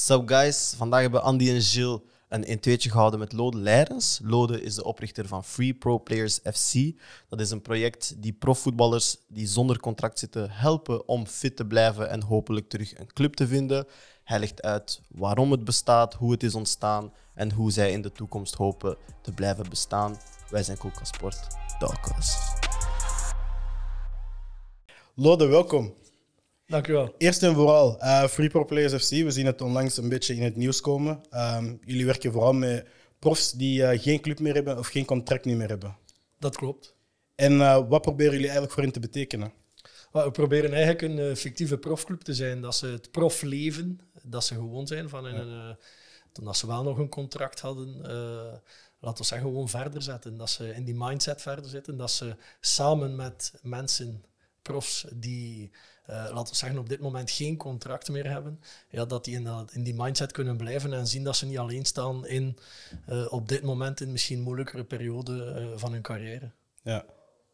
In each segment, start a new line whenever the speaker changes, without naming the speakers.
Sup guys, vandaag hebben Andy en Jill een intuïtje gehouden met Lode Leirens. Lode is de oprichter van Free Pro Players FC. Dat is een project die profvoetballers die zonder contract zitten helpen om fit te blijven en hopelijk terug een club te vinden. Hij legt uit
waarom het bestaat, hoe het is ontstaan en hoe zij in de toekomst hopen te blijven bestaan. Wij zijn Coca Sport Talkers.
Lode, welkom. Dankjewel. Eerst en vooral, uh, Free Pro Players FC, we zien het onlangs een beetje in het nieuws komen. Ehm, jullie werken vooral met profs die eh, geen club meer hebben of geen contract niet meer hebben. Dat klopt. En eh, wat proberen jullie eigenlijk voor hen te betekenen?
We proberen eigenlijk een fictieve profclub te zijn. Dat ze het profleven, dat ze gewoon zijn van hun... toen als ze wel nog een contract hadden laten we zeggen, gewoon verder zetten. Dat ze in die mindset verder zitten. Dat ze samen met mensen, profs die eh, laten we zeggen, op dit moment geen contract meer hebben, ja, dat die in, dat, in die mindset kunnen blijven en zien dat ze niet alleen staan in eh, op dit moment in misschien moeilijkere periode eh, van hun carrière.
Ja.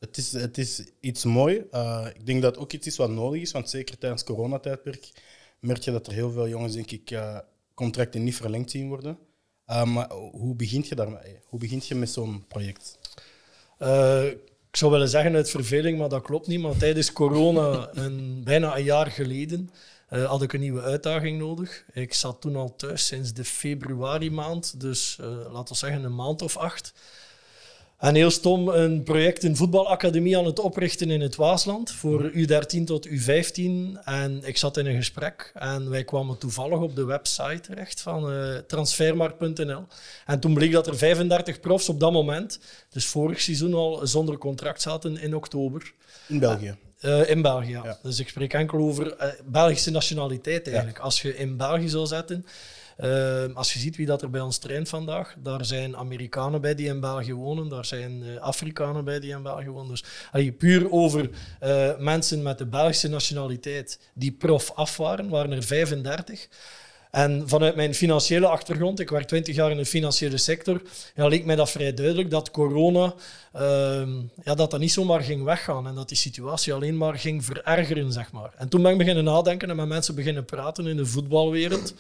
Het is, het is iets mooi. ik denk dat ook iets is wat nodig is, want zeker tijdens het coronatijdperk merk je dat er heel veel jongens, denk ik, contracten niet verlengd zien worden. maar hoe begint je daarmee? Hoe begint je met zo'n
project? ik zou willen zeggen uit verveling, maar dat klopt niet. Maar tijdens corona, een, bijna een jaar geleden, eh, had ik een nieuwe uitdaging nodig. Ik zat toen al thuis sinds de februari maand, dus eh, laten we zeggen een maand of acht. En heel stom een project in voetbalacademie aan het oprichten in het Waasland voor U13 tot U15. En ik zat in een gesprek en wij kwamen toevallig op de website terecht van uh, eh, transfermarkt.nl. En toen bleek dat er 35 profs op dat moment, dus vorig seizoen al, zonder contract zaten in oktober. In België. Eh, eh, in België, ja. Dus ik spreek enkel over Belgische nationaliteit eigenlijk. Als je in België zou zetten, Ehm, als je ziet wie dat er bij ons traint vandaag, daar zijn Amerikanen bij die in België wonen, daar zijn eh, Afrikanen bij die in België wonen. Dus allee, puur over eh, mensen met de Belgische nationaliteit die prof af waren, waren er 35. En vanuit mijn financiële achtergrond, ik werk 20 jaar in de financiële sector, ja, leek mij dat vrij duidelijk dat corona ehm, ja, dat dat niet zomaar ging weggaan en dat die situatie alleen maar ging verergeren. Zeg maar. En toen ben ik beginnen nadenken en met mensen beginnen praten in de voetbalwereld.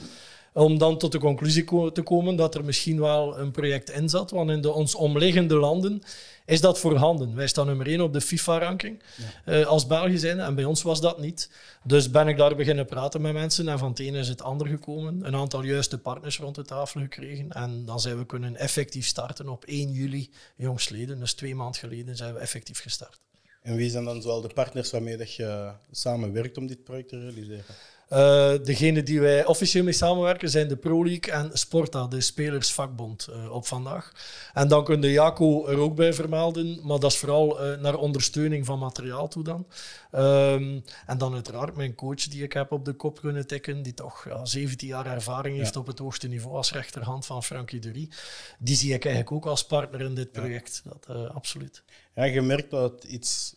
Om dan tot de conclusie te komen dat er misschien wel een project in zat. Want in de ons omliggende landen is dat voorhanden. Wij staan nummer 1 op de FIFA-ranking eh, als België zijn. En bij ons was dat niet. Dus ben ik daar beginnen praten met mensen. En van het ene is het ander gekomen. Een aantal juiste partners rond de tafel gekregen. En dan zijn we kunnen effectief starten op 1 juli jongstleden. Dus twee maanden geleden zijn we effectief gestart. En wie zijn dan zoal de partners waarmee je samenwerkt
om dit project te realiseren?
Uh, degene die wij officieel mee samenwerken zijn de Pro League en Sporta, de spelersvakbond, eh, op vandaag. En dan kun je Jaco er ook bij vermelden, maar dat is vooral eh, naar ondersteuning van materiaal toe dan. Ehm, en dan uiteraard mijn coach die ik heb op de kop kunnen tikken, die toch ja, 17 jaar ervaring heeft op het hoogste niveau als rechterhand van Frankie Dury, Die zie ik eigenlijk ook als partner in dit project, dat, absoluut.
Ja, je merkt dat iets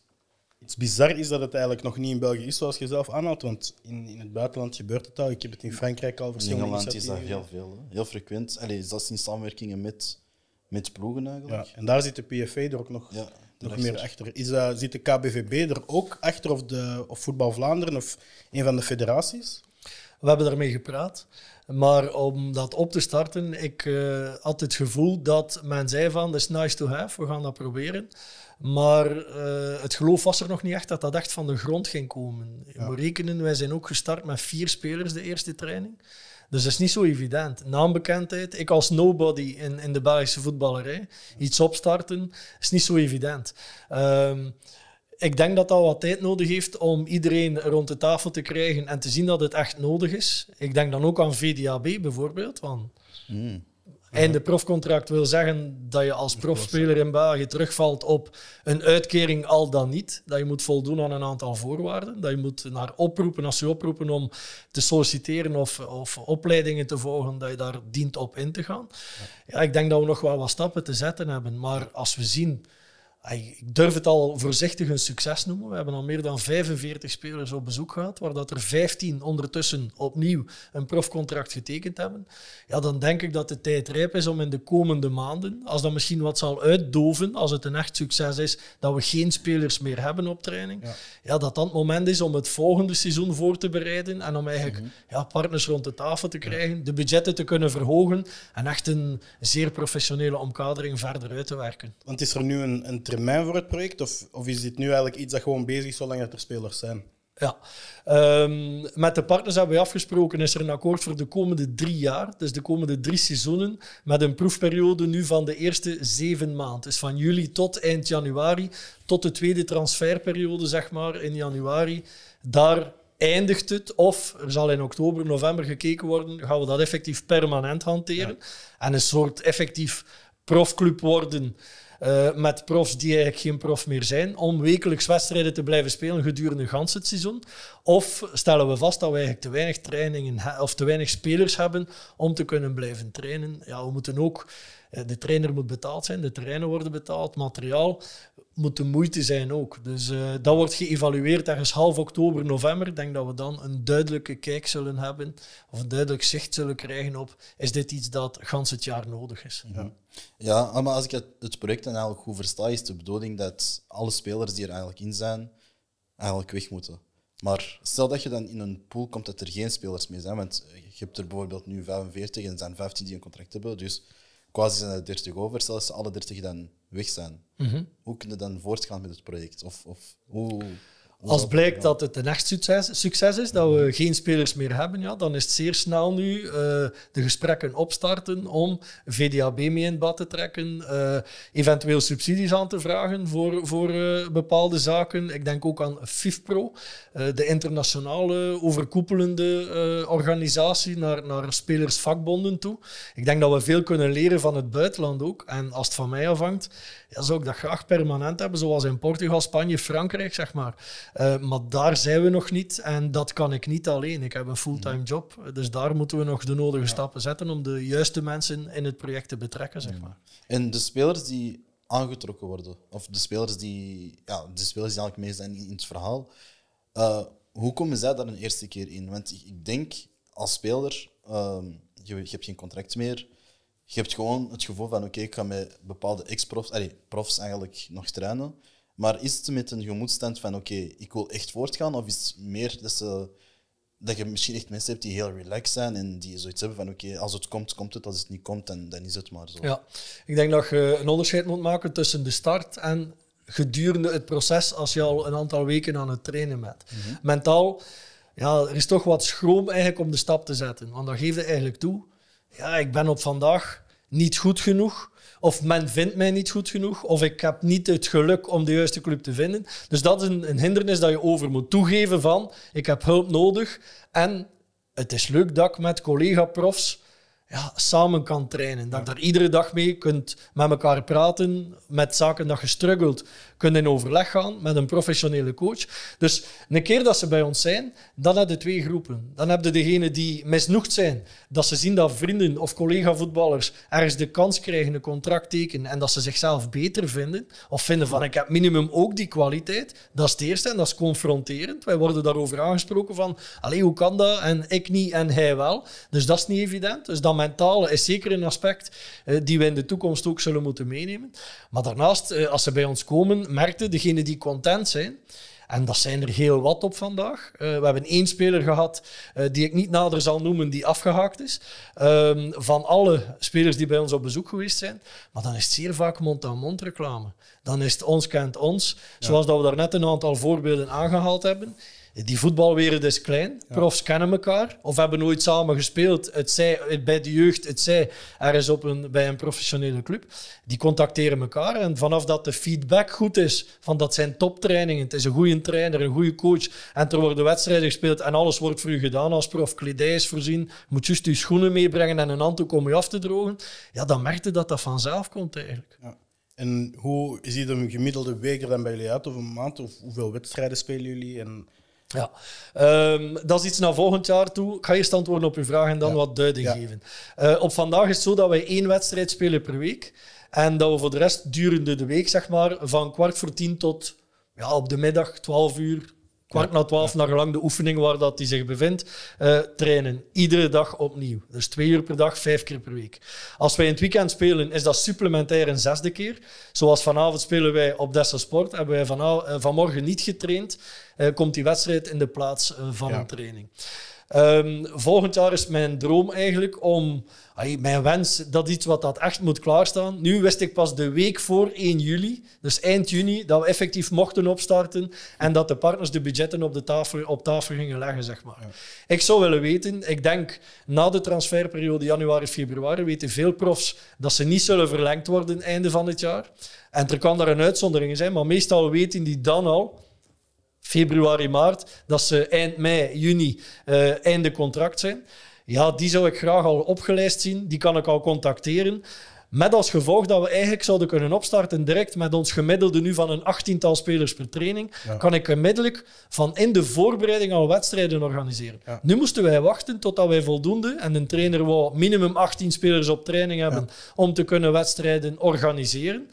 iets bizar is dat het eigenlijk nog niet in België is, zoals je zelf aanhaalt. Want in, in het buitenland gebeurt het al. Ik heb het in Frankrijk al verschillende In Engeland is dat heel
veel, heel frequent. Allee, is in samenwerkingen met, met ploegen eigenlijk? en daar zit
de PFA er ook nog, nog meer achter. Is, uh, zit de KBVB er ook achter, of,
de, of Voetbal Vlaanderen, of een van de federaties? We hebben daarmee gepraat. Maar om dat op te starten, ik uh, had het gevoel dat men zei van, dat is nice to have, we gaan dat proberen. Maar eh, het geloof was er nog niet echt dat dat echt van de grond ging komen. We rekenen, wij zijn ook gestart met vier spelers de eerste training. Dus dat is niet zo evident. Naambekendheid, ik als nobody in, in de Belgische voetballerij, iets opstarten, is niet zo evident. Ehm, ik denk dat dat wat tijd nodig heeft om iedereen rond de tafel te krijgen en te zien dat het echt nodig is. Ik denk dan ook aan VDAB bijvoorbeeld, want hmm. Einde profcontract wil zeggen dat je als profspeler in België terugvalt op een uitkering al dan niet. Dat je moet voldoen aan een aantal voorwaarden. Dat je moet naar oproepen, als je oproepen om te solliciteren of, of opleidingen te volgen, dat je daar dient op in te gaan. Ja, ik denk dat we nog wel wat stappen te zetten hebben. Maar als we zien ik durf het al voorzichtig een succes noemen. We hebben al meer dan 45 spelers op bezoek gehad, waar dat er 15 ondertussen opnieuw een profcontract getekend hebben. Ja, dan denk ik dat de tijd rijp is om in de komende maanden, als dat misschien wat zal uitdoven, als het een echt succes is, dat we geen spelers meer hebben op training, ja, ja dat dan het moment is om het volgende seizoen voor te bereiden en om eigenlijk mhm. ja, partners rond de tafel te krijgen, de budgetten te kunnen verhogen en echt een zeer professionele omkadering verder uit te werken.
Want is er nu een, een voor het project? Of, of is dit nu eigenlijk iets dat gewoon bezig is zolang dat er spelers
zijn? Ja, ehm, met de partners hebben we afgesproken, is er een akkoord voor de komende drie jaar, dus de komende drie seizoenen, met een proefperiode nu van de eerste zeven maanden. Dus van juli tot eind januari, tot de tweede transferperiode, zeg maar, in januari. Daar eindigt het, of er zal in oktober, november gekeken worden, gaan we dat effectief permanent hanteren. En een soort effectief profclub worden eh, met profs die eigenlijk geen prof meer zijn, om wekelijks wedstrijden te blijven spelen gedurende gans het seizoen? Of stellen we vast dat we eigenlijk te weinig trainingen of te weinig spelers hebben om te kunnen blijven trainen? Ja, we moeten ook eh, de trainer moet betaald zijn, de terreinen worden betaald, materiaal moet de moeite zijn ook. Dus eh, dat wordt geëvalueerd ergens half oktober, november. Ik denk dat we dan een duidelijke kijk zullen hebben of een duidelijk zicht zullen krijgen op is dit iets dat het het jaar nodig is. Ja,
ja maar als ik het project dan eigenlijk goed versta, is de bedoeling dat alle spelers die er eigenlijk in zijn, eigenlijk weg moeten. Maar stel dat je dan in een pool komt dat er geen spelers meer zijn, want je hebt er bijvoorbeeld nu 45 en er zijn 15 die een contract hebben, dus quasi zijn er 30 over. Stel dat ze alle 30 dan weg zijn. Mm -hmm. Hoe kunnen dan voortgaan met het project? Of, of
hoe, als blijkt dat het een echt succes, succes is, dat we mhm. geen spelers meer hebben, ja, dan is het zeer snel nu eh, de gesprekken opstarten om VDAB mee in bad te trekken, eh, eventueel subsidies aan te vragen voor, voor eh, bepaalde zaken. Ik denk ook aan FIFPro, de internationale overkoepelende organisatie naar, naar spelersvakbonden toe. Ik denk dat we veel kunnen leren van het buitenland ook. En als het van mij afhangt, ja, zou ik dat graag permanent hebben, zoals in Portugal, Spanje, Frankrijk, zeg maar. Eh, maar daar zijn we nog niet en dat kan ik niet alleen. Ik heb een fulltime mm. job, dus daar moeten we nog de nodige stappen zetten om de juiste mensen in het project te betrekken, zeg mm. maar.
En de spelers die aangetrokken worden, of de spelers die, ja, de spelers die eigenlijk mee zijn in het verhaal, eh, hoe komen zij daar een eerste keer in? Want ik denk als speler, ehm, je, je, hebt geen contract meer je hebt gewoon het gevoel van oké, ik ga met bepaalde ex-profs, profs eigenlijk nog trainen. Maar is het met een gemoedstand van oké, ik wil echt voortgaan? Of is het meer dat, ze, dat je misschien echt mensen hebt die heel relaxed zijn en die zoiets hebben van oké, als het komt, komt het. Als het niet komt, dan, dan is het maar zo. Ja,
ik denk dat je een onderscheid moet maken tussen de start en gedurende het proces als je al een aantal weken aan het trainen bent. Mhm. Mentaal, ja, er is toch wat schroom eigenlijk om de stap te zetten. Want dan geef je eigenlijk toe ja, ik ben op vandaag niet goed genoeg. Of men vindt mij niet goed genoeg. Of ik heb niet het geluk om de juiste club te vinden. Dus dat is een, een hindernis dat je over moet toegeven van ik heb hulp nodig. En het is leuk dat ik met collega-profs ja, samen kan trainen. Dat je daar iedere dag mee kunt met elkaar praten, met zaken dat je struggelt, kunt in overleg gaan met een professionele coach. Dus een keer dat ze bij ons zijn, dan heb je twee groepen. Dan heb je degenen die misnoegd zijn, dat ze zien dat vrienden of collega-voetballers ergens de kans krijgen een contract tekenen en dat ze zichzelf beter vinden, of vinden van ik heb minimum ook die kwaliteit. Dat is het eerste en dat is confronterend. Wij worden daarover aangesproken van, allee, hoe kan dat en ik niet en hij wel. Dus dat is niet evident. Dus dan mentale is zeker een aspect eh, die we in de toekomst ook zullen moeten meenemen. Maar daarnaast, eh, als ze bij ons komen, merkten degenen die content zijn, en dat zijn er heel wat op vandaag. Eh, we hebben één speler gehad, die ik niet nader zal noemen, die afgehaakt is. Ehm, van alle spelers die bij ons op bezoek geweest zijn. Maar dan is het zeer vaak mond-aan-mond reclame. Dan is het ons kent ons. Zoals dat we daarnet een aantal voorbeelden aangehaald hebben. Die voetbalwereld is klein. Profs kennen elkaar of hebben nooit samen gespeeld. Het zij bij de jeugd, het zij ergens op een, bij een professionele club. Die contacteren elkaar. En vanaf dat de feedback goed is, van dat zijn toptrainingen. Het is een goede trainer, een goede coach. En er worden wedstrijden gespeeld en alles wordt voor u gedaan als prof. Kledij is voorzien. moet juist je schoenen meebrengen en een handdoek om je af te drogen. Ja, dan merkte dat dat vanzelf komt eigenlijk. Ja.
En hoe ziet een gemiddelde week er dan bij jullie uit, of een maand? Of hoeveel wedstrijden spelen jullie? En
ja, ehm, dat is iets naar volgend jaar toe. Ik ga eerst antwoorden op uw vraag en dan wat duiding geven. Eh, op vandaag is het zo dat wij één wedstrijd spelen per week. En dat we voor de rest durende de week, zeg maar, van kwart voor tien tot ja, op de middag, twaalf uur, kwart na twaalf, naar de oefening waar dat hij zich bevindt, eh, trainen. Iedere dag opnieuw. Dus twee uur per dag, vijf keer per week. Als wij in het weekend spelen, is dat supplementair een zesde keer. Zoals vanavond spelen wij op Dessa Sport. Hebben wij vanavond, eh, vanmorgen niet getraind. Eh, komt die wedstrijd in de plaats van een training. Ehm, volgend jaar is mijn droom eigenlijk om, mijn wens, dat iets wat dat echt moet klaarstaan. Nu wist ik pas de week voor 1 juli, dus eind juni, dat we effectief mochten opstarten en dat de partners de budgetten op, de tafel, op tafel gingen leggen. Zeg maar. Ik zou willen weten, ik denk na de transferperiode januari, februari, weten veel profs dat ze niet zullen verlengd worden einde van het jaar. En er kan daar een uitzondering zijn, maar meestal weten die dan al februari, maart, dat ze eind mei, juni uh, einde contract zijn. Ja, die zou ik graag al opgelijst zien. Die kan ik al contacteren. Met als gevolg dat we eigenlijk zouden kunnen opstarten direct met ons gemiddelde nu van een achttiental spelers per training, kan ik gemiddelijk van in de voorbereiding al wedstrijden organiseren. Nu moesten wij wachten totdat wij voldoende, en een trainer wou minimum 18 spelers op training hebben om te kunnen wedstrijden organiseren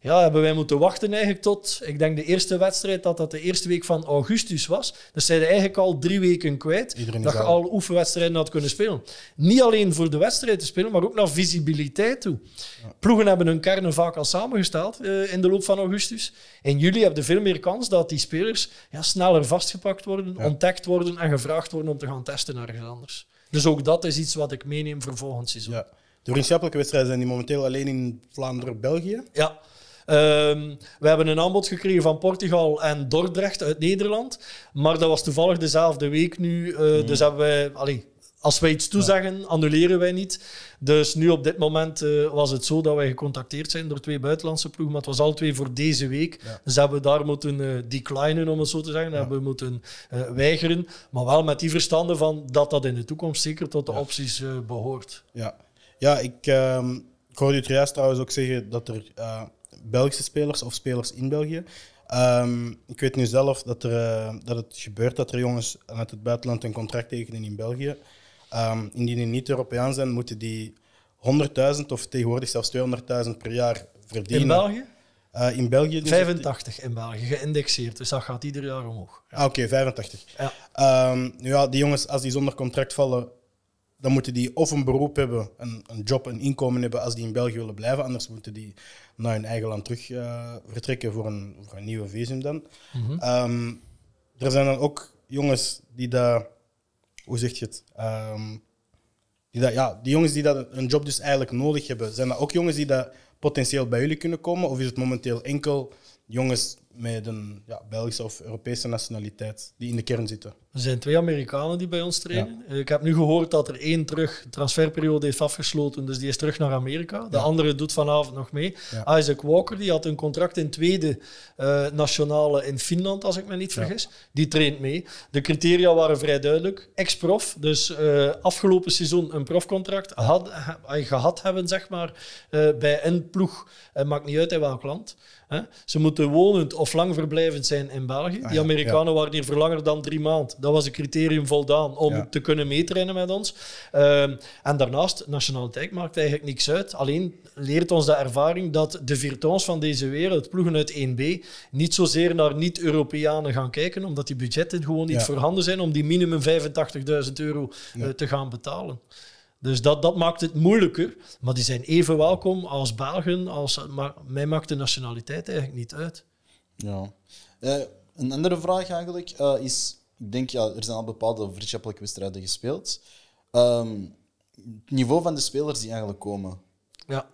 ja, hebben wij moeten wachten eigenlijk tot, ik denk de eerste wedstrijd, dat dat de eerste week van augustus was. Dus zijn eigenlijk al drie weken kwijt dat je al. oefenwedstrijden had kunnen spelen. Niet alleen voor de wedstrijd te spelen, maar ook naar visibiliteit toe. Ploegen hebben hun kernen vaak al samengesteld eh, in de loop van augustus. In juli heb je veel meer kans dat die spelers ja, sneller vastgepakt worden, ontdekt worden en gevraagd worden om te gaan testen ergens anders. Dus ook dat is iets wat ik meeneem voor volgend seizoen. Ja.
De vriendschappelijke wedstrijden zijn die momenteel alleen in Vlaanderen-België.
Ja. Ehm, we hebben een aanbod gekregen van Portugal en Dordrecht uit Nederland. Maar dat was toevallig dezelfde week nu. Eh, hmm. Dus hebben wij. als wij iets toezeggen, annuleren wij niet. Dus nu op dit moment eh, was het zo dat wij gecontacteerd zijn door twee buitenlandse ploegen, maar het was al twee voor deze week. Dus hebben we daar moeten uh, declinen, om het zo te zeggen. Ja. Hebben we moeten weigeren. Maar wel met die verstanden van dat dat in de toekomst zeker tot de opties behoort.
Ja, ja ik, ehm, ik hoorde u juist trouwens ook zeggen dat er Belgische spelers of spelers in België. Ehm, ik weet nu zelf dat, er, eh, dat het gebeurt dat er jongens uit het buitenland een contract tekenen in België. Ehm, indien die niet Europeaan zijn, moeten die 100.000 of tegenwoordig zelfs 200.000 per jaar verdienen. In België? Eh, in België 85
dus- in België, geïndexeerd. Dus dat gaat ieder jaar omhoog.
Ah, Oké, 85. Ja. Um, ja, die jongens, als die zonder contract vallen, dan moeten die of een beroep hebben, een, een job, een inkomen hebben als die in België willen blijven. Anders moeten die naar hun eigen land terug eh, vertrekken voor een, voor een nieuwe visum dan. Mhm. Ehm, er zijn dan ook jongens die dat... Hoe zeg je het? Ehm, die, dat, ja, die jongens die dat een job dus eigenlijk nodig hebben, zijn dat ook jongens die dat potentieel bij jullie kunnen komen? Of is het momenteel enkel jongens met een ja, Belgische of Europese nationaliteit die in de kern zitten.
Er zijn twee Amerikanen die bij ons trainen. Eh, ik heb nu gehoord dat er één terug transferperiode heeft afgesloten, dus die is terug naar Amerika. De andere doet vanavond nog mee. Isaac Walker, die had een contract in tweede eh, nationale in Finland, als ik me niet vergis. Die traint mee. De criteria waren vrij duidelijk. Ex-prof, dus eh, afgelopen seizoen een profcontract had, gehad hebben, zeg maar, bij een ploeg. Het maakt niet uit in welk land. Hè? Ze moeten wonend of langverblijvend zijn in België. Ah die Amerikanen waren hier voor langer dan drie maanden. Dat was een criterium voldaan om te kunnen meetrainen met ons. Ehm, en daarnaast, nationaliteit maakt eigenlijk niks uit. Alleen leert ons de ervaring dat de virtuons van deze wereld, ploegen uit 1B, niet zozeer naar niet-Europeanen gaan kijken, omdat die budgetten gewoon niet voorhanden zijn om die minimum 85.000 euro eh, te gaan betalen. Dus dat, dat maakt het moeilijker. Maar die zijn even welkom als Belgen. Als, maar mij maakt de nationaliteit eigenlijk niet uit.
Ja. Eh, een andere vraag eigenlijk eh, is... Ik denk, ja, er zijn al bepaalde vriendschappelijke wedstrijden gespeeld. Um, het niveau van de spelers die eigenlijk komen. Ja.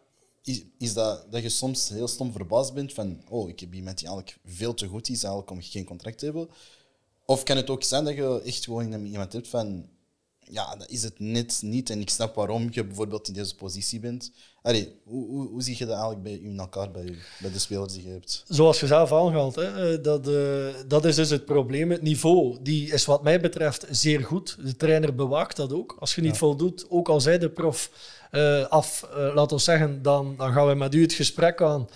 Is, is dat, dat je soms heel stom verbaasd bent van... Oh, ik heb iemand die eigenlijk veel te goed is eigenlijk om geen contract te hebben. Of kan het ook zijn dat je echt gewoon iemand hebt van ja, dat is het net niet. En ik snap waarom je bijvoorbeeld in deze positie bent hoe, hoe, zie je dat eigenlijk bij, in elkaar, bij, de spelers die je hebt?
Zoals je zelf aanhaalt, hè, eh, dat, eh, dat is dus het probleem. Het niveau die is wat mij betreft zeer goed. De trainer bewaakt dat ook. Als je niet voldoet, ook al zij de prof eh, af, uh, laat ons zeggen, dan, dan gaan we met u het gesprek aan.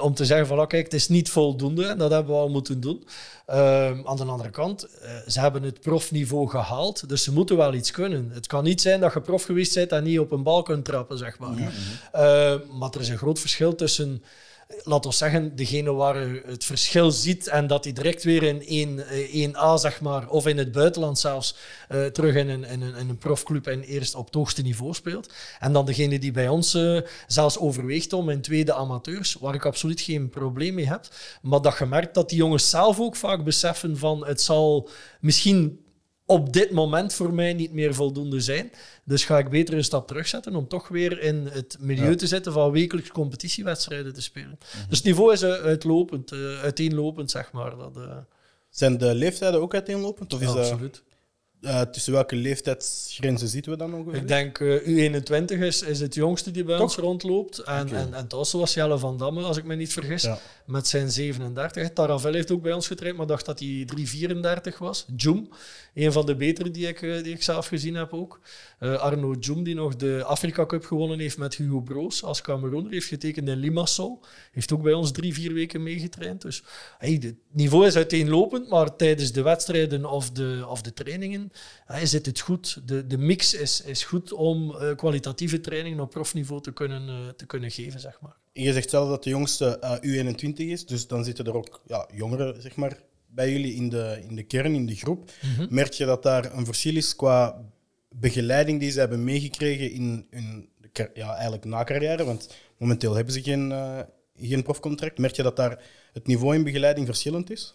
om te zeggen van, oké, ah, kijk, het is niet voldoende dat hebben we al moeten doen. Ehm, aan de andere kant, ze hebben het profniveau gehaald, dus ze moeten wel iets kunnen. Het kan niet zijn dat je prof geweest bent en niet op een bal kunt trappen, zeg maar. Eh, maar er is een groot verschil tussen laten we zeggen, degene waar het verschil ziet en dat hij direct weer in 1, eh, a zeg maar, of in het buitenland zelfs, eh, terug in een, in, een, in een profclub en eerst op het hoogste niveau speelt. En dan degene die bij ons zelfs overweegt om in tweede amateurs, waar ik absoluut geen probleem mee heb. Maar dat je merkt dat die jongens zelf ook vaak beseffen van het zal misschien op dit moment voor mij niet meer voldoende zijn. Dus ga ik beter een stap terugzetten om toch weer in het milieu te zitten van wekelijks competitiewedstrijden te spelen. Mhm. Dus het niveau is eh, uitlopend, eh, uiteenlopend, zeg maar. Dat, eh,
Zijn de leeftijden
ook uiteenlopend?
Of is absoluut. Eh, tussen welke leeftijdsgrenzen zitten we dan ongeveer? Ik
denk eh, U21 is, is het jongste die bij ons rondloopt. En, okay. en, en was Jelle van Damme, als ik me niet vergis, met zijn 37. Taravel heeft ook bij ons getraind, maar dacht dat hij 334 was. Joom, een van de betere die ik, eh, die ik zelf gezien heb ook. Arno Joom, die nog de Afrika Cup gewonnen heeft met Hugo Broos als Cameroener, heeft getekend in Limassol. Heeft ook bij ons drie, vier weken meegetraind. Dus hey, het niveau is uiteenlopend, maar tijdens de wedstrijden of de, of de trainingen hij zit het goed. De, de mix is, is goed om eh, kwalitatieve training op profniveau te kunnen, eh, te kunnen geven. Zeg maar.
Je zegt zelf dat de jongste eh, U21 is, dus dan zitten er ook ja, jongeren zeg maar, bij jullie in de, in de kern, in de groep. Mhm. Merk je dat daar een verschil is qua begeleiding die ze hebben meegekregen in hun ja, eigenlijk na carrière? Want momenteel hebben ze geen, geen profcontract. Merk je dat daar het niveau in begeleiding verschillend is?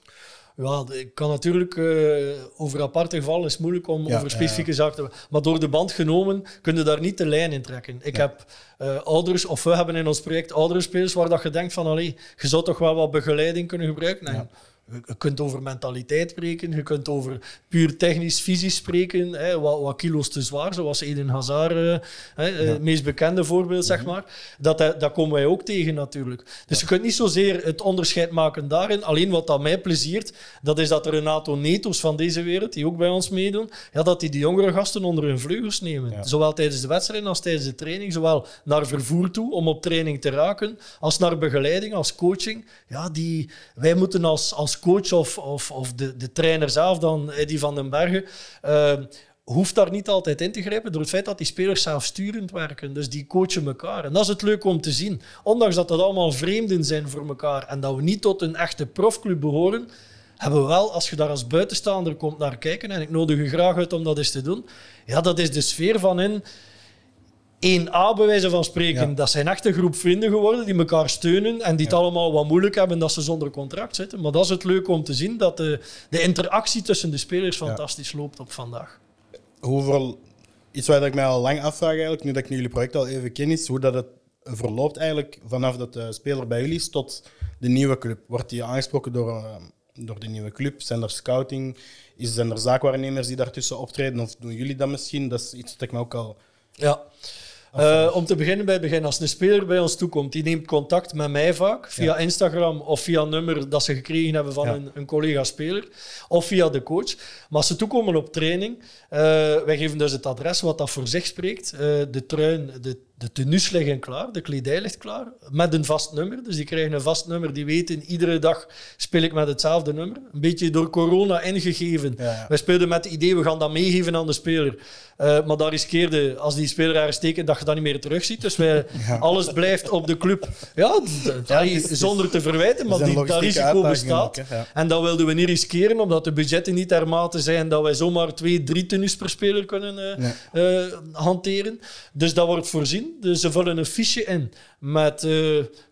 Ja, ik kan natuurlijk eh, over aparte gevallen is moeilijk om over specifieke zaken te. Maar door de band genomen kun je daar niet de lijn in trekken. Ik heb eh, ouders, of we hebben in ons project ouderspelers waar dat je denkt van allee, je zou toch wel wat begeleiding kunnen gebruiken. Nee. Je kunt over mentaliteit spreken, je kunt over puur technisch, fysisch spreken, hè, wat, wat, kilo's te zwaar, zoals Eden Hazard, eh, eh, het meest bekende voorbeeld, zeg mhm. maar. Dat, eh, dat komen wij ook tegen natuurlijk. Dus je kunt niet zozeer het onderscheid maken daarin. Alleen wat dat mij pleziert, dat is dat er een aantal Neto's van deze wereld, die ook bij ons meedoen, ja, dat die de jongere gasten onder hun vleugels nemen. Zowel tijdens de wedstrijd als tijdens de training, zowel naar vervoer toe om op training te raken, als naar begeleiding, als coaching. Ja, die, wij moeten als, als coach of, of, of de, de trainer zelf, dan Eddie van den Bergen, ehm, hoeft daar niet altijd in te grijpen door het feit dat die spelers zelfsturend werken. Dus die coachen elkaar. En dat is het leuk om te zien. Ondanks dat dat allemaal vreemden zijn voor elkaar en dat we niet tot een echte profclub behoren, hebben we wel, als je daar als buitenstaander komt naar kijken, en ik nodig je graag uit om dat eens te doen, ja, dat is de sfeer van in 1A wijze van spreken. Dat zijn echt een groep vrienden geworden die elkaar steunen en die het allemaal wat moeilijk hebben dat ze zonder contract zitten. Maar dat is het leuk om te zien dat de, de interactie tussen de spelers fantastisch loopt op vandaag.
Hoeveel, iets waar ik mij al
lang afvraag eigenlijk, nu
dat ik jullie project al even ken, is hoe dat het verloopt eigenlijk vanaf dat de speler bij jullie is tot de nieuwe club. Wordt die aangesproken door, eh, door de nieuwe club? Zijn er scouting? Is, zijn er zaakwaarnemers die daartussen optreden? Of doen jullie dat misschien? Dat is iets dat ik me ook al...
Ja. Eh, om te beginnen bij het begin. Als een speler bij ons toekomt, die neemt contact met mij vaak via Instagram of via een nummer dat ze gekregen hebben van een, een collega-speler of via de coach. Maar als ze toekomen op training, eh, wij geven dus het adres wat dat voor zich spreekt. Eh, de truin, de de tenues liggen klaar, de kledij ligt klaar, met een vast nummer. Dus die krijgen een vast nummer, die weten, iedere dag speel ik met hetzelfde nummer. Een beetje door corona ingegeven. Wij speelden met het idee, we gaan dat meegeven aan de speler. Uh, maar dat riskeerde, als die speler ergens steken dat je dat niet meer terugziet. Dus wij, alles blijft op de club. Ja, zonder te verwijten, maar die, dat risico bestaat. en dat wilden we niet riskeren, omdat de budgetten niet dermate zijn dat wij zomaar twee, drie tenues per speler kunnen eh, eh, hanteren. Dus dat wordt voorzien. Dus ze vullen een fiche in met eh,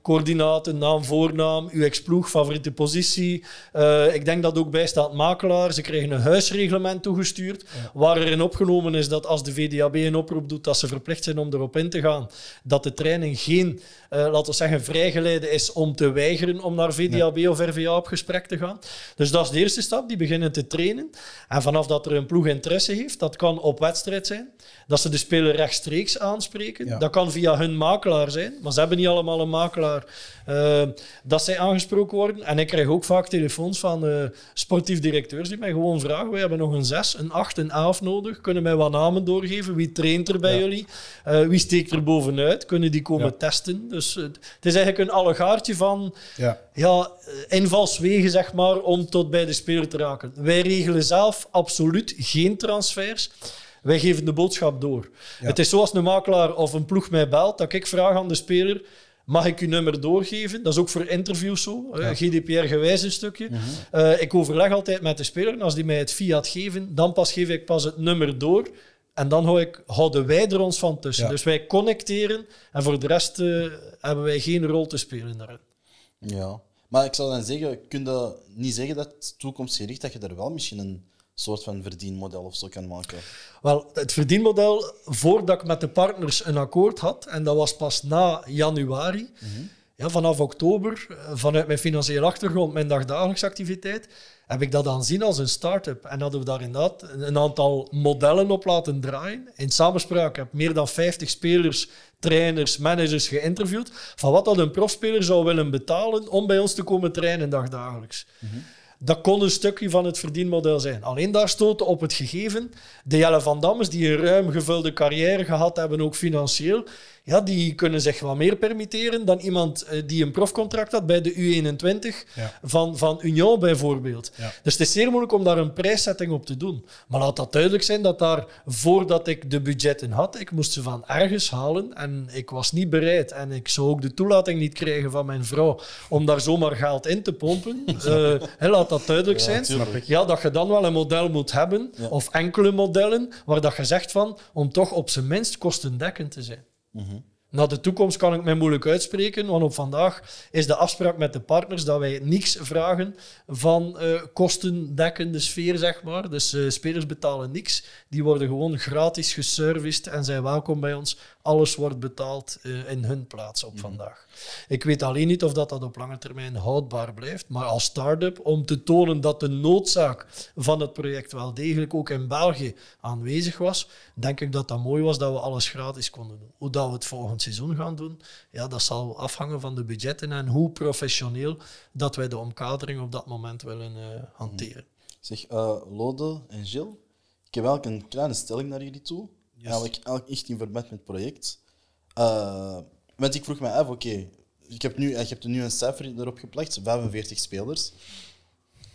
coördinaten, naam, voornaam, uw ex-ploeg, favoriete positie. Eh, ik denk dat ook bijstaat makelaar. Ze krijgen een huisreglement toegestuurd, waarin waar erin opgenomen is dat als de VDAB een oproep doet dat ze verplicht zijn om erop in te gaan, dat de training geen, eh, laten we zeggen, vrijgeleide is om te weigeren om naar VDAB of RVA op gesprek te gaan. Dus dat is de eerste stap, die beginnen te trainen. En vanaf dat er een ploeg interesse heeft, dat kan op wedstrijd zijn, dat ze de speler rechtstreeks aanspreken, dat kan via hun makelaar zijn, maar hebben niet allemaal een makelaar. Eh, dat zij aangesproken worden. En ik krijg ook vaak telefoons van eh, sportief directeurs die mij gewoon vragen: wij hebben nog een 6, een 8, een 11 nodig. Kunnen mij wat namen doorgeven? Wie traint er bij jullie? Eh, wie steekt er bovenuit? Kunnen die komen testen? Dus het is eigenlijk een allegaartje van ja. ja. invalswegen, zeg maar, om tot bij de speler te raken. Wij regelen zelf absoluut geen transfers. Wij geven de boodschap door. Het is zoals een makelaar of een ploeg mij belt, dat ik vraag aan de speler, mag ik uw nummer doorgeven? Dat is ook voor interviews zo, ja. GDPR-gewijs een stukje. Mhm. Eh, ik overleg altijd met de speler, en als die mij het fiat geven, dan pas geef ik pas het nummer door. En dan hou ik, houden wij er ons van tussen. Dus wij connecteren en voor de rest eh, hebben wij geen rol te spelen daarin.
Ja, maar ik zou dan zeggen, kun je niet zeggen dat toekomstgericht dat je er wel misschien een soort van verdienmodel of zo kan maken?
Wel, het verdienmodel, voordat ik met de partners een akkoord had, en dat was pas na januari, mhm. ja, vanaf oktober, eh, vanuit mijn financiële achtergrond, mijn dagdagelijkse activiteit, heb ik dat aanzien als een start-up. En hadden we daar inderdaad een aantal modellen op laten draaien. In samenspraak heb meer dan 50 spelers, trainers, managers geïnterviewd van wat dat een profspeler zou willen betalen om bij ons te komen trainen dagdagelijks. Mm dat kon een stukje van het verdienmodel zijn. Alleen daar stoten op het gegeven. De Jelle van Dammers, die een ruim gevulde carrière gehad hebben, ook financieel, ja, die kunnen zich wat meer permitteren dan iemand eh, die een profcontract had bij de U21 van, van Union bijvoorbeeld. Dus het is zeer moeilijk om daar een prijssetting op te doen. Maar laat dat duidelijk zijn dat daar, voordat ik de budgetten had, ik moest ze van ergens halen en ik was niet bereid. En ik zou ook de toelating niet krijgen van mijn vrouw om daar zomaar geld in te pompen. Eh, laat dat duidelijk zijn. Ja, dat je dan wel een model moet hebben, of enkele modellen, waar dat je zegt van, om toch op zijn minst kostendekkend te zijn. Mm Naar de toekomst kan ik mij moeilijk uitspreken, want op vandaag is de afspraak met de partners dat wij niks vragen van uh, kostendekkende sfeer, zeg maar. Dus eh, spelers betalen niks. Die worden gewoon gratis geserviced en zijn welkom bij ons alles wordt betaald eh, in hun plaats op mhm. vandaag. Ik weet alleen niet of dat, dat op lange termijn houdbaar blijft. Maar als start-up, om te tonen dat de noodzaak van het project wel degelijk ook in België aanwezig was, denk ik dat dat mooi was dat we alles gratis konden doen. Hoe dat we het volgend seizoen gaan doen, ja, dat zal afhangen van de budgetten en hoe professioneel dat wij de omkadering op dat moment willen eh, hanteren.
Mhm. Zeg, eh, Lode en Gilles, ik heb wel een kleine stelling naar jullie toe. Yes. Eigenlijk, eigenlijk echt in verband met het project. Eh, want ik vroeg me af, oké, ik heb nu, je hebt nu een cijfer erop geplakt, 45 spelers.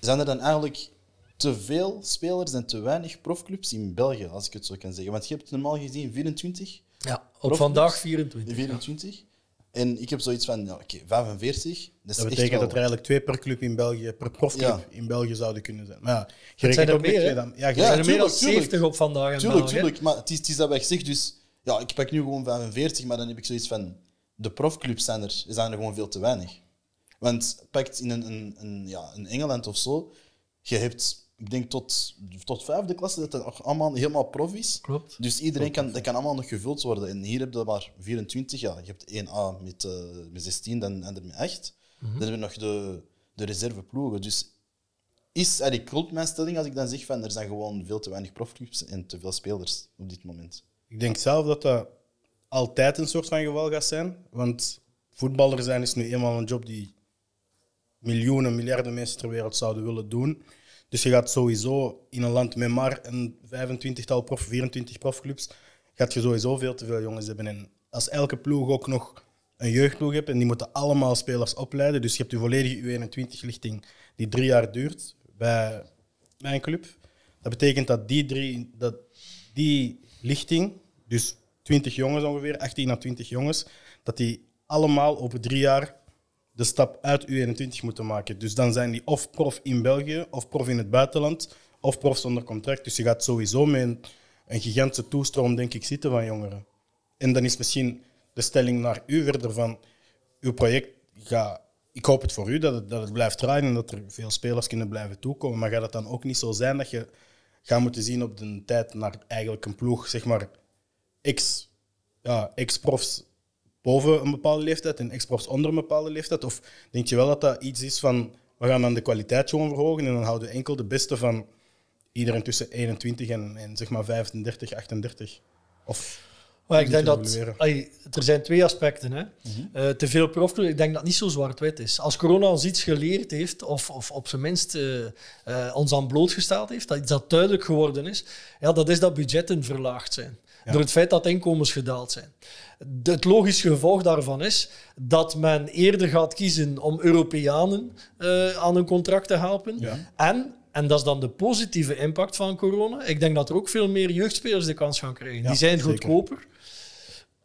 Zijn er dan eigenlijk te veel spelers en te weinig profclubs in België, als ik het zo kan zeggen? Want je hebt normaal gezien 24.
Ja, op vandaag 24.
24. En ik heb zoiets van, oké, 45. Dat, betekent dat er
eigenlijk twee per club in België, per profclub in België zouden kunnen zijn. Maar ja, je dat zijn er meer, Dan,
ja, je ja, zijn er meer dan 70 op vandaag. En tuurlijk, tuurlijk. Maar het is, het is dat wij gezegd, dus ja, ik pak nu gewoon 45, maar dan heb ik zoiets van, de profclubs zijn er, zijn er gewoon veel te weinig. Want pakt in een, een, een, ja, in Engeland of zo, je hebt ik denk tot, tot vijfde klasse, dat het allemaal helemaal prof is. Dus iedereen kan, dat kan allemaal nog gevuld worden. En hier heb je maar 24, ja. Je hebt 1A met, uh, met 16 mhm. dan, en er met 8. Dan hebben we nog de, de reserveploegen. Dus is, eigenlijk mijn stelling als ik dan zeg van er zijn gewoon veel te weinig profclubs en te veel spelers op dit moment. Ik denk zelf dat dat
altijd een soort van geval gaat zijn. Want voetballer zijn is nu eenmaal een job die miljoenen, miljarden mensen ter wereld zouden willen doen. Dus je gaat sowieso in een land met maar een 25-tal prof, 24 profclubs, gaat je sowieso veel te veel jongens hebben. En als elke ploeg ook nog een jeugdploeg hebt en die moeten allemaal spelers opleiden, dus je hebt je volledige U21-lichting die drie jaar duurt bij mijn club. Dat betekent dat die, drie, dat die lichting, dus 20 jongens ongeveer, 18 à 20 jongens, dat die allemaal op drie jaar de stap uit U21 moeten maken. Dus dan zijn die of prof in België, of prof in het buitenland, of prof onder contract. Dus je gaat sowieso met een, gigantische toestroom, denk ik, zitten van jongeren. En dan is misschien de stelling naar u verder van, uw project gaat ik hoop het voor u dat het, dat het blijft draaien en dat er veel spelers kunnen blijven toekomen. Maar gaat het dan ook niet zo zijn dat je gaat moeten zien op de tijd naar eigenlijk een ploeg, zeg maar, ex, ja, ex-profs boven een bepaalde leeftijd en exports onder een bepaalde leeftijd? Of denk je wel dat dat iets is van we gaan dan de kwaliteit gewoon verhogen en dan houden we enkel de beste van iedereen tussen 21 en, en zeg maar 35, 38? Of maar ik denk dat
er zijn twee aspecten. Hè. Mhm. Eh, te veel profclubs, ik denk dat niet zo zwart-wit is. Als corona ons iets geleerd heeft, of, of op zijn minst eh, eh, ons aan blootgesteld heeft, dat iets dat duidelijk geworden is, ja, dat is dat budgetten verlaagd zijn door het feit dat inkomens gedaald zijn. het logische gevolg daarvan is dat men eerder gaat kiezen om Europeanen eh, aan een contract te helpen. En, en dat is dan de positieve impact van corona, ik denk dat er ook veel meer jeugdspelers de kans gaan krijgen. Die zijn goedkoper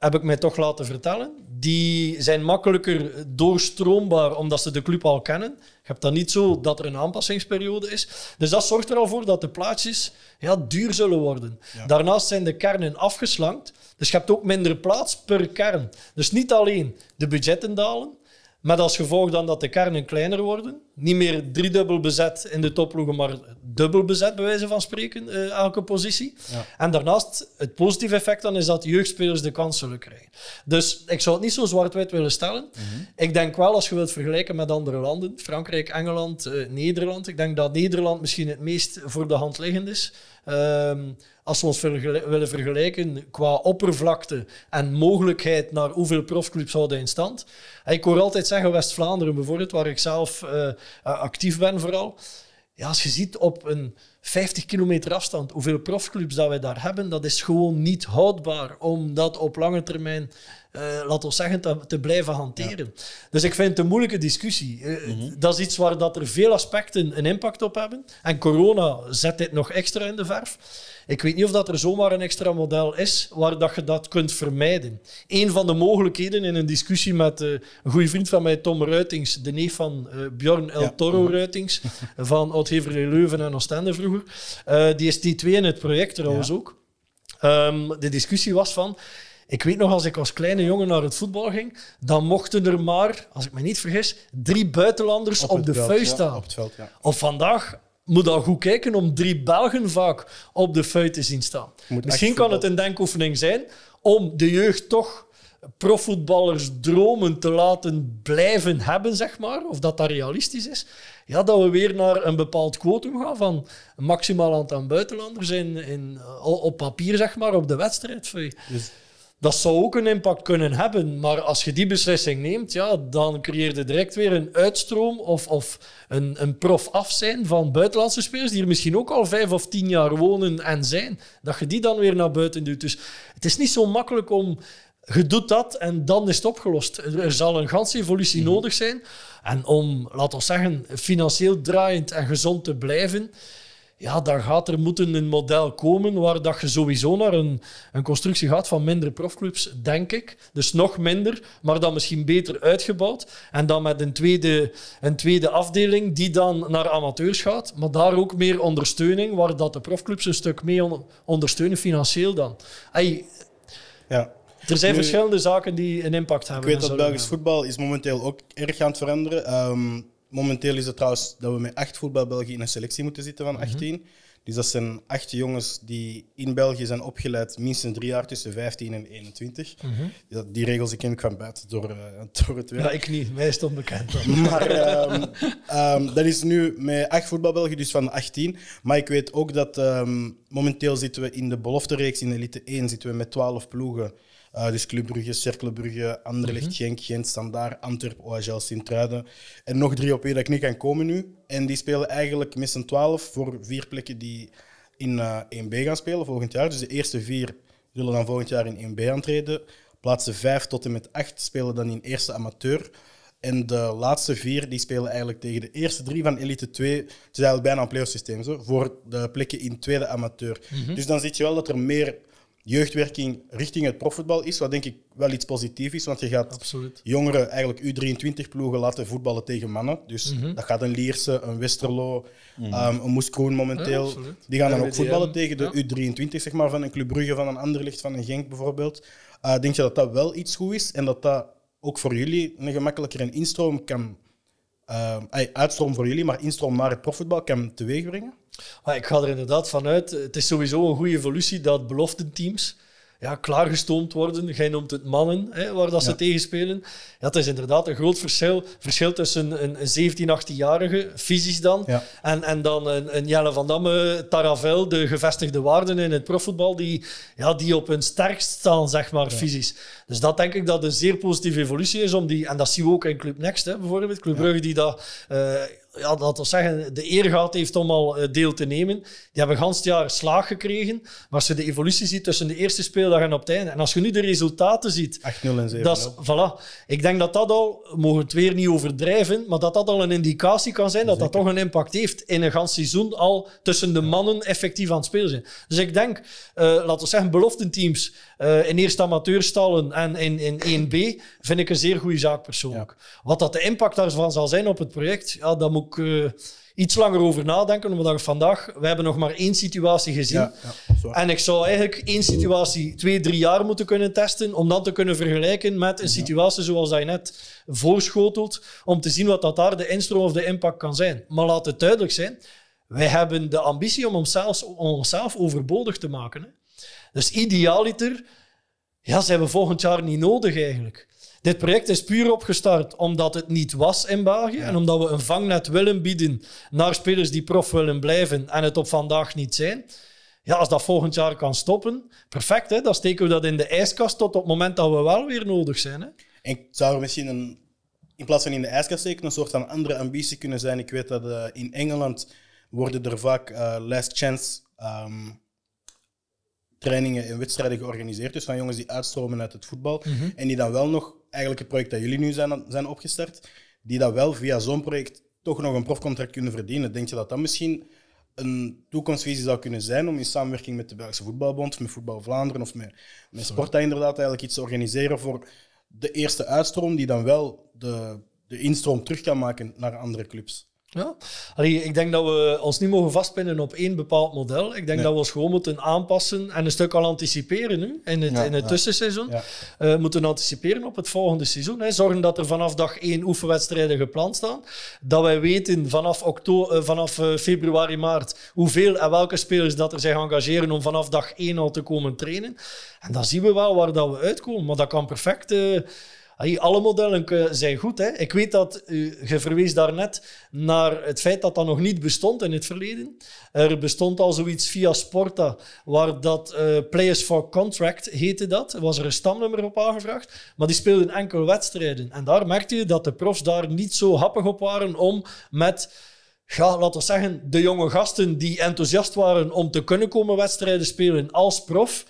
heb ik mij toch laten vertellen. Die zijn makkelijker doorstroombaar omdat ze de club al kennen. Je hebt dan niet zo dat er een aanpassingsperiode is. Dus dat zorgt er al voor dat de plaatsjes ja, duur zullen worden. Daarnaast zijn de kernen afgeslankt. Dus je hebt ook minder plaats per kern. Dus niet alleen de budgetten dalen, met als gevolg dan dat de kernen kleiner worden niet meer driedubbel bezet in de topploegen, maar dubbel bezet, bij wijze van spreken, eh, elke positie. Ja. En daarnaast, het positieve effect dan is dat jeugdspelers de kans zullen krijgen. Dus ik zou het niet zo zwart-wit willen stellen. Mhm. Ik denk wel, als je wilt vergelijken met andere landen, Frankrijk, Engeland, eh, Nederland, ik denk dat Nederland misschien het meest voor de hand liggend is. Ehm, als we ons willen vergelijken qua oppervlakte en mogelijkheid naar hoeveel profclubs houden in stand. Ik hoor altijd zeggen West-Vlaanderen bijvoorbeeld, waar ik zelf eh, eh, actief ben vooral. Ja, als je ziet op een 50 kilometer afstand, hoeveel profclubs dat wij daar hebben, dat is gewoon niet houdbaar om dat op lange termijn, eh, laten we zeggen, te, blijven hanteren. Dus ik vind het een moeilijke discussie. Eh, mhm. Dat is iets waar dat er veel aspecten een impact op hebben. En corona zet dit nog extra in de verf. Ik weet niet of dat er zomaar een extra model is waar dat je dat kunt vermijden. Een van de mogelijkheden in een discussie met eh, een goede vriend van mij, Tom Ruitings, de neef van Bjorn El Toro Ruitings, van Oudhever Leuven en Oostende vroeger, eh, die is T2 in het project trouwens ook. Ehm, de discussie was van... Ik weet nog, als ik als kleine jongen naar het voetbal ging, dan mochten er maar, als ik me niet vergis, drie buitenlanders op, de veld, vuist staan. op het veld, ja. Of vandaag moet al goed kijken om drie Belgen vaak op de vuist te zien staan. Misschien kan het een denkoefening zijn om de jeugd toch profvoetballers dromen te laten blijven hebben, zeg maar, of dat dat realistisch is, ja, dat we weer naar een bepaald kwotum gaan van een maximaal aantal buitenlanders in, in, eh, op papier, zeg maar, op de wedstrijd. Dus- dat zou ook een impact kunnen hebben, maar als je die beslissing neemt, ja, dan creëer je direct weer een uitstroom of, of een, een prof af zijn van buitenlandse spelers die er misschien ook al vijf of tien jaar wonen en zijn. Dat je die dan weer naar buiten doet. Dus het is niet zo makkelijk om je doet dat en dan is het opgelost. Er zal een ganse evolutie mhm. nodig zijn. En om, laten we zeggen, financieel draaiend en gezond te blijven, ja, dan gaat er moeten een model komen waar dat je sowieso naar een, een constructie gaat van minder profclubs, denk ik. Dus nog minder, maar dan misschien beter uitgebouwd. En dan met een tweede, een tweede afdeling die dan naar amateurs gaat, maar daar ook meer ondersteuning, waar dat de profclubs een stuk mee ondersteunen financieel dan. Hey, ja. Er zijn verschillende zaken die een impact hebben. Ik weet dat Belgisch
voetbal is momenteel ook erg aan het veranderen. Um, momenteel is het trouwens dat we met acht voetbal België in een selectie moeten zitten van 18. Mhm. Dus dat zijn acht jongens die in België zijn opgeleid minstens drie jaar tussen 15 en 21. Mhm. die, regels ik ken ik van buiten door, eh, het werk. Ja, ik
niet. Mij is het onbekend. maar ehm,
ehm, dat is nu met acht België dus van 18. Maar ik weet ook dat momenteel zitten we in de belofte reeks in Elite 1 zitten we met 12 ploegen Ah, dus Club Brugge, Cercle Brugge, Anderlecht, mhm. Genk, Gent, Standaar, Antwerp, OHL, Sint-Truiden. En nog drie op één dat ik niet kan komen nu. En die spelen eigenlijk met z'n twaalf voor vier plekken die in uh, eh, 1B gaan spelen volgend jaar. Dus de eerste vier zullen dan volgend jaar in 1B aantreden. Plaatsen vijf tot en met acht spelen dan in eerste amateur. En de laatste vier die spelen eigenlijk tegen de eerste drie van Elite 2. Het is eigenlijk bijna een playoff systeem zo, voor de plekken in tweede amateur. Mhm. Dus dan zie je wel dat er meer jeugdwerking richting het profvoetbal is, wat denk ik wel iets positiefs is, want je gaat jongeren eigenlijk U23-ploegen laten voetballen tegen mannen. Dus mhm. dat gaat een Lierse, een Westerlo, mm een Moeskroen momenteel. die gaan dan ook voetballen tegen de U23 zeg maar, van een Club Brugge, van een anderlicht, van een Genk bijvoorbeeld. Eh, denk je dat dat wel iets goed is en dat dat ook voor jullie een gemakkelijker een instroom kan... Uh,
uitstroom voor jullie, maar instroom naar het profvoetbal kan teweegbrengen? Maar ik ga er inderdaad vanuit. Het is sowieso een goede evolutie dat teams ja, klaargestoomd worden. Jij noemt het mannen, hè, waar dat ze tegen spelen. Ja, het is inderdaad een groot verschil, verschil tussen een, een 17, 18-jarige, fysisch dan, en, en dan een, een Jelle van Damme, Taravel, de gevestigde waarden in het profvoetbal, die, ja, die op hun sterkst staan, zeg maar, ja. fysisch. Dus dat denk ik dat een zeer positieve evolutie is. Om die, en dat zien we ook in Club Next, hè, bijvoorbeeld. Club Brugge die dat... Eh, ja, dat wil zeggen, de eer gehad heeft om al eh, deel te nemen. Die hebben gans het jaar slaag gekregen. Maar als je de evolutie ziet tussen de eerste speeldag en op het einde. En als je nu de resultaten ziet. 8-0 en 7 dat is, voilà. Ik denk dat dat al, mogen het weer niet overdrijven, maar dat dat al een indicatie kan zijn dat dat toch een impact heeft in een gans seizoen al tussen de mannen effectief aan het spelen zijn. Dus ik denk, eh, laten we zeggen, teams uh, in eerste amateurstallen en in, in 1B, vind ik een zeer goede zaak persoonlijk. Wat dat de impact daarvan zal zijn op het project, ja, daar moet ik eh, iets langer over nadenken. Omdat vandaag, we hebben nog maar één situatie gezien. en ik zou eigenlijk één situatie twee, drie jaar moeten kunnen testen, om dan te kunnen vergelijken met een situatie zoals dat net voorschotelt, om te zien wat dat daar de instroom of de impact kan zijn. Maar laat het duidelijk zijn, wij hebben de ambitie om onszelf, onszelf overbodig te maken. Dus idealiter ja, zijn we volgend jaar niet nodig eigenlijk. Dit project is puur opgestart omdat het niet was in Bagen. en omdat we een vangnet willen bieden naar spelers die prof willen blijven en het op vandaag niet zijn. Ja, als dat volgend jaar kan stoppen, perfect. Dan steken we dat in de ijskast tot op het moment dat we wel weer nodig zijn. Hè? Ik zou er misschien een, in plaats van in de ijskast steken een soort van andere
ambitie kunnen zijn. Ik weet dat eh, in Engeland worden er vaak uh, last chance ehm, trainingen en wedstrijden georganiseerd. Dus van jongens die uitstromen uit het voetbal. Mhm. En die dan wel nog, eigenlijk het project dat jullie nu zijn, zijn opgestart, die dan wel via zo'n project toch nog een profcontract kunnen verdienen. Denk je dat dat misschien een toekomstvisie zou kunnen zijn om in samenwerking met de Belgische Voetbalbond, met Voetbal Vlaanderen of met, met Sporta inderdaad eigenlijk iets te organiseren voor de eerste uitstroom die dan wel de, de instroom terug kan maken naar
andere clubs? Ja. Allee, ik denk dat we ons niet mogen vastpinnen op één bepaald model. Ik denk dat we ons gewoon moeten aanpassen en een stuk al anticiperen nu, in het, in het tussenseizoen. Ja. Eh, moeten anticiperen op het volgende seizoen. Hè. Zorgen dat er vanaf dag één oefenwedstrijden gepland staan. Dat wij weten vanaf, oktober, eh, vanaf eh, februari, maart hoeveel en welke spelers dat er zich engageren om vanaf dag één al te komen trainen. En dan zien we wel waar dat we uitkomen. Maar dat kan perfect Ah, alle modellen eh, zijn goed. Hè? Ik weet dat, u je verwees daarnet naar het feit dat dat nog niet bestond in het verleden. Er bestond al zoiets via Sporta, waar dat eh, Players for Contract heette dat. Was er een stamnummer op aangevraagd, maar die speelden enkel wedstrijden. En daar merkte je dat de profs daar niet zo happig op waren om met ja, laten we zeggen, de jonge gasten die enthousiast waren om te kunnen komen wedstrijden spelen als prof,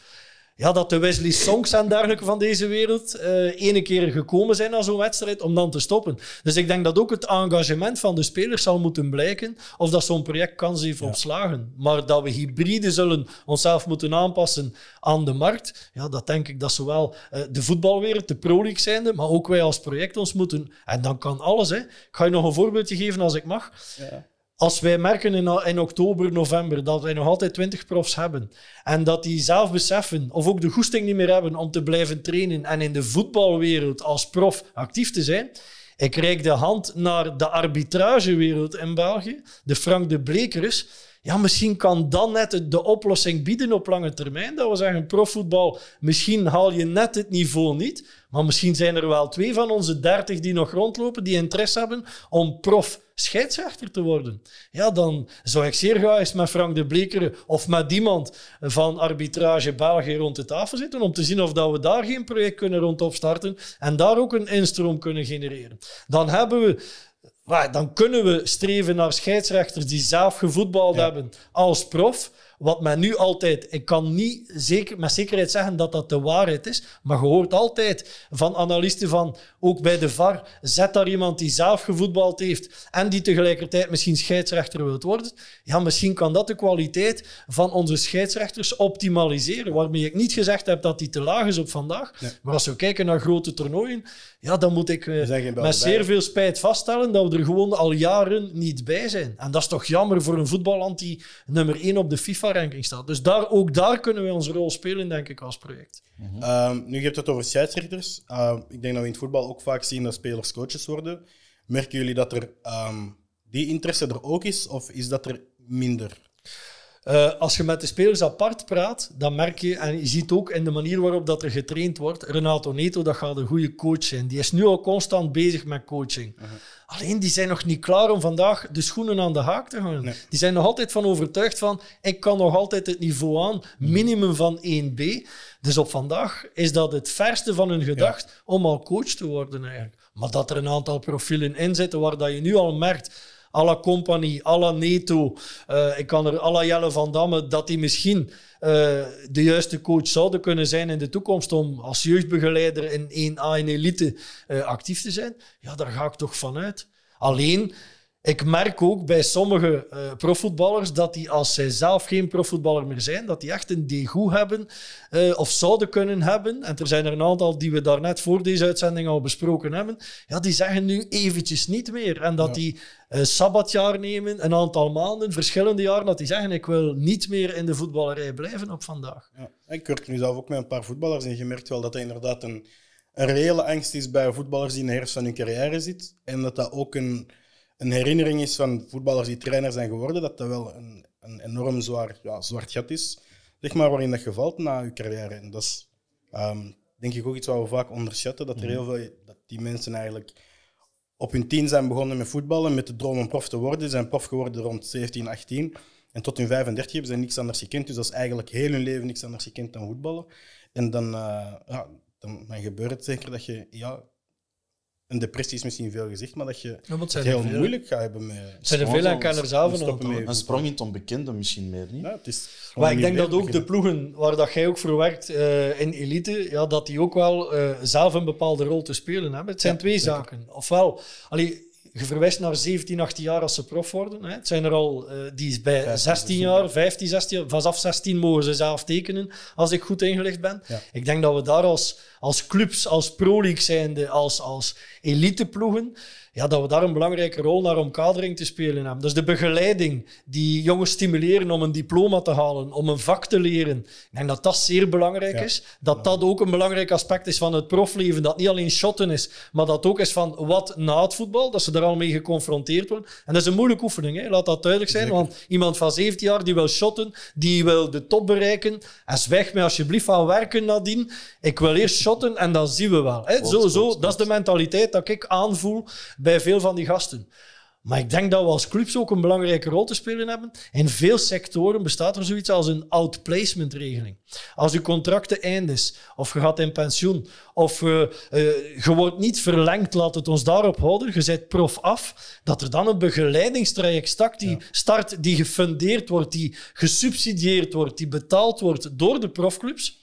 ja, dat de Wesley Songs en dergelijke van deze wereld eh, ene keer gekomen zijn aan zo'n wedstrijd om dan te stoppen. Dus ik denk dat ook het engagement van de spelers zal moeten blijken of dat zo'n project kans heeft ja. op slagen. Maar dat we hybride zullen onszelf moeten aanpassen aan de markt, ja, dat denk ik dat zowel eh, de voetbalwereld, de Pro League zijnde, maar ook wij als project ons moeten... En dan kan alles. Hè. Ik ga je nog een voorbeeldje geven als ik mag. Ja als wij merken in, oktober, november dat wij nog altijd 20 profs hebben en dat die zelf beseffen of ook de goesting niet meer hebben om te blijven trainen en in de voetbalwereld als prof actief te zijn. Ik reik de hand naar de arbitragewereld in België, de Frank de Blekeres ja, misschien kan dan net de oplossing bieden op lange termijn. Dat we zeggen, profvoetbal, misschien haal je net het niveau niet. Maar misschien zijn er wel twee van onze dertig die nog rondlopen, die interesse hebben om prof scheidsrechter te worden. Ja, dan zou ik zeer graag eens met Frank de Bleker of met iemand van arbitrage België rond de tafel zitten om te zien of dat we daar geen project kunnen rondopstarten starten en daar ook een instroom kunnen genereren. Dan hebben we maar dan kunnen we streven naar scheidsrechters die zelf gevoetbald hebben als prof. Wat men nu altijd, ik kan niet zeker, met zekerheid zeggen dat dat de waarheid is, maar je hoort altijd van analisten van, ook bij de VAR, zet daar iemand die zelf gevoetbald heeft en die tegelijkertijd misschien scheidsrechter wilt worden. Ja, misschien kan dat de kwaliteit van onze scheidsrechters optimaliseren. Waarmee ik niet gezegd heb dat die te laag is op vandaag. Maar als we kijken naar grote toernooien, ja, dan moet ik eh, met zeer veel spijt vaststellen dat we er gewoon al jaren niet bij zijn. En dat is toch jammer voor een voetballand die nummer 1 op de FIFA-ranking staat. Dus daar, ook daar kunnen wij onze rol spelen, denk ik, als project.
Mm nu, je hebt het over scheidsrechters. Ehm, ik denk dat we in het voetbal ook vaak zien dat spelers coaches worden. Merken jullie dat er ehm,
die interesse er ook is, of is dat er minder? Eh, als je met de spelers apart praat, dan merk je, en je ziet ook in de manier waarop dat er getraind wordt, Renato Neto, dat gaat een goede coach zijn. Die is nu al constant bezig met coaching. Uh-huh. Alleen, die zijn nog niet klaar om vandaag de schoenen aan de haak te gaan. Die zijn nog altijd van overtuigd van, ik kan nog altijd het niveau aan, minimum van 1B. Dus op vandaag is dat het verste van hun gedacht om al coach te worden eigenlijk. Maar dat er een aantal profielen in zitten waar dat je nu al merkt alle Company, alle Neto, uh, ik kan er alle Jelle van Damme, dat die misschien eh, de juiste coach zouden kunnen zijn in de toekomst om als jeugdbegeleider in 1A en elite eh, actief te zijn. Ja, daar ga ik toch vanuit. Alleen, ik merk ook bij sommige uh, profvoetballers dat die, als zij zelf geen profvoetballer meer zijn, dat die echt een degoe hebben eh, of zouden kunnen hebben. En er zijn er een aantal die we daarnet voor deze uitzending al besproken hebben. Ja, die zeggen nu eventjes niet meer. En dat die eh, sabbatjaar nemen, een aantal maanden, verschillende jaren, dat die zeggen: Ik wil niet meer in de voetballerij blijven op vandaag.
Ja. Ik werk nu zelf ook met een paar voetballers en je merkt wel dat er inderdaad een, een reële angst is bij voetballers die in de herfst van hun carrière zit. En dat dat ook een een herinnering is van voetballers die trainer zijn geworden, dat dat wel een, een enorm zwaar, ja, zwart gat is, zeg maar, waarin dat gevalt na je carrière. En dat is, ehm, denk ik, ook iets wat we vaak onderschatten, dat er mhm. heel veel, dat die mensen eigenlijk op hun tien zijn begonnen met voetballen, met de droom om prof te worden, zijn prof geworden rond 17, 18. En tot hun 35 hebben ze niks anders gekend. Dus dat is eigenlijk heel hun leven niks anders gekend dan voetballen. En dan, eh, ja, dan, gebeurt het zeker dat je ja, een depressie is misschien veel gezegd, maar dat je het heel moeilijk gaat hebben met...
Zijn er zelf een, een sprong in het onbekende misschien meer, niet? Ja, het is maar ik denk dat ook de
ploegen waar dat jij ook voor werkt eh, in elite, ja, dat die ook wel eh, zelf een bepaalde rol te spelen hebben. Het zijn twee zaken. Ofwel, je verwijst naar 17, 18 jaar als ze prof worden. Hè. Het zijn er al eh, die is bij 16 jaar, 15, 16 jaar. Vanaf 16 mogen ze zelf tekenen, als ik goed ingelicht ben. Ik denk dat we daar als, als clubs, als pro-league zijnde, als, als elite ploegen ja, dat we daar een belangrijke rol naar omkadering te spelen hebben. Dus de begeleiding, die jongens stimuleren om een diploma te halen, om een vak te leren. Ik denk dat dat zeer belangrijk is. Dat dat ook een belangrijk aspect is van het profleven. Dat niet alleen shotten is, maar dat ook is van wat na het voetbal, dat ze daar al mee geconfronteerd worden. En dat is een moeilijke oefening, laat dat duidelijk zijn. Want iemand van 17 jaar die wil shotten, die wil de top bereiken. En weg mij alsjeblieft van werken nadien. Ik wil eerst shotten en dan zien we wel. Hè? Zo, zo, dat is de mentaliteit dat ik aanvoel bij veel van die gasten. Maar ik denk dat we als clubs ook een belangrijke rol te spelen hebben. In veel sectoren bestaat er zoiets als een outplacement regeling. Als je contract te eind is, of je gaat in pensioen, of eh, eh, je wordt niet verlengd, laat het ons daarop houden, je zet prof af, dat er dan een begeleidingstraject start die, start die gefundeerd wordt, die gesubsidieerd wordt, die betaald wordt door de profclubs.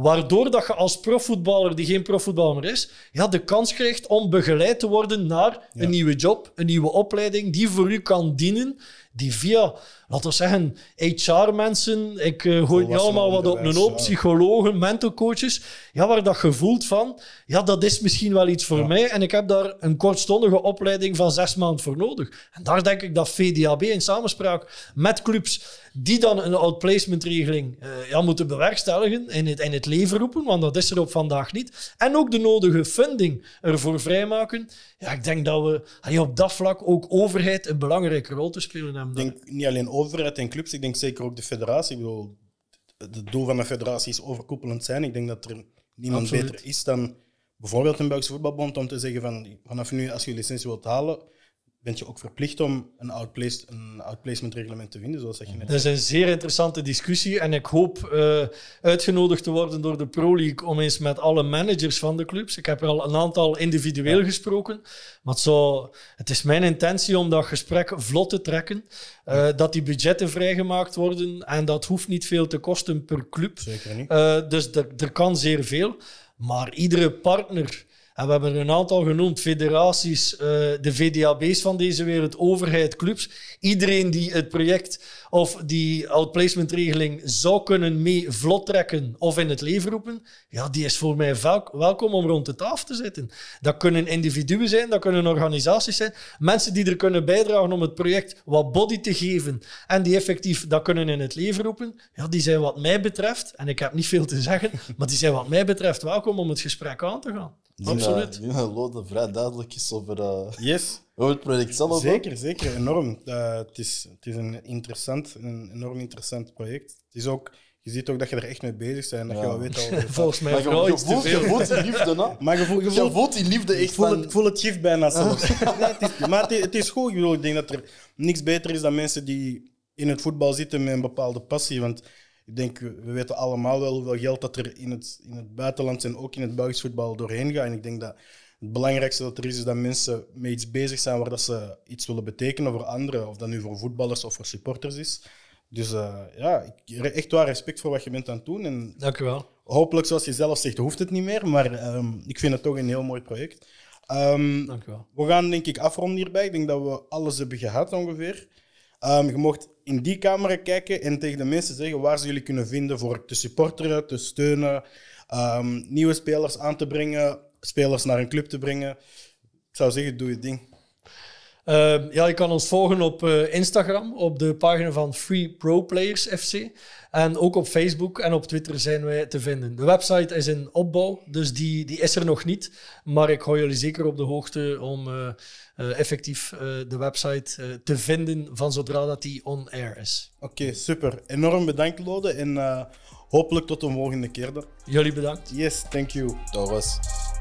Waardoor dat je als profvoetballer, die geen profvoetballer meer is, ja, de kans krijgt om begeleid te worden naar een nieuwe job, een nieuwe opleiding die voor u kan dienen die via, laten we zeggen, HR-mensen, ik gooi eh, allemaal wat op een hoop, psychologen, mentorcoaches. coaches, ja, waar dat gevoeld van, ja, dat is misschien wel iets voor mij en ik heb daar een kortstondige opleiding van zes maanden voor nodig. En daar denk ik dat VDAB in samenspraak met clubs die dan een outplacementregeling eh, ja, moeten bewerkstelligen en het, in het leven roepen, want dat is er op vandaag niet, en ook de nodige funding ervoor vrijmaken, ja, ik denk dat we allee, op dat vlak ook overheid een belangrijke rol te spelen hebben. Ik
denk niet alleen overheid en clubs, ik denk zeker ook de federatie. Ik bedoel, het doel van de federatie is overkoepelend zijn. Ik denk dat er niemand beter is dan bijvoorbeeld een Belgische voetbalbond om te zeggen van vanaf nu als je licentie wilt halen, bent je ook verplicht om een, outplace, outplacement reglement te vinden, zoals dat je net Dat is een
zeer interessante discussie en ik hoop eh, uitgenodigd te worden door de Pro League om eens met alle managers van de clubs. Ik heb er al een aantal individueel gesproken, maar het, het is mijn intentie om dat gesprek vlot te trekken, eh, dat die budgetten vrijgemaakt worden en dat hoeft niet veel te kosten per club. Zeker niet. Eh, dus er kan zeer veel, maar iedere partner we hebben er een aantal genoemd, federaties, eh, de VDAB's van deze wereld, overheid, clubs. Iedereen die het project of die outplacementregeling zou kunnen mee vlot trekken of in het leven roepen, ja, die is voor mij welkom om rond de tafel te zitten. Dat kunnen individuen zijn, dat kunnen organisaties zijn, mensen die er kunnen bijdragen om het project wat body te geven en die effectief dat kunnen in het leven roepen, ja, die zijn wat mij betreft, en ik heb niet veel te zeggen, maar die zijn wat mij betreft welkom om het gesprek aan te gaan. Eh, Absoluut.
Nu eh, lood vrij duidelijk is over... Uh... Yes het project zal ook Zeker, zeker,
enorm. Eh, het, is, het is een interessant, een enorm interessant project. Het is ook, je ziet ook dat je er echt mee bezig bent dat je wel weet al Volgens mij je, voelt, je voelt die liefde, hè? Maar je, voelt, je, voelt, die liefde echt. Ik voel, het, voel het gif bijna zo. nee, het is, maar het, is goed. Ik, ik denk dat er niks beter is dan mensen die in het voetbal zitten met een bepaalde passie. Want ik denk, we weten allemaal wel hoeveel geld dat er in het, in het buitenland en ook in het Belgisch voetbal doorheen gaat. En ik denk dat het belangrijkste dat er is, is dat mensen met iets bezig zijn waar dat ze iets willen betekenen voor anderen, of dat nu voor voetballers of voor supporters is. Dus eh, ja, echt waar respect voor wat je bent aan het doen. En Dank je wel. Hopelijk, zoals je zelf zegt, hoeft het niet meer, maar ehm, ik vind het toch een heel mooi project. Ehm, Dank je wel. We gaan denk ik afronden hierbij. Ik denk dat we alles hebben gehad ongeveer. Ehm, je mocht in die camera kijken en tegen de mensen zeggen waar ze jullie kunnen vinden voor te supporteren, te steunen, nieuwe spelers aan te brengen,
spelers naar een club te brengen. Ik zou zeggen, doe je ding. Ehm, ja, je kan ons volgen op eh, Instagram, op de pagina van Free Pro Players FC. En ook op Facebook en op Twitter zijn wij te vinden. De website is in opbouw, dus die, die is er nog niet. Maar ik hou jullie zeker op de hoogte om eh, eh, effectief de website te vinden van zodra dat die on-air is. Oké, super. Enorm bedankt,
Lode. En hopelijk tot de volgende keer. Dan.
Jullie bedankt. Yes, thank you. Torres.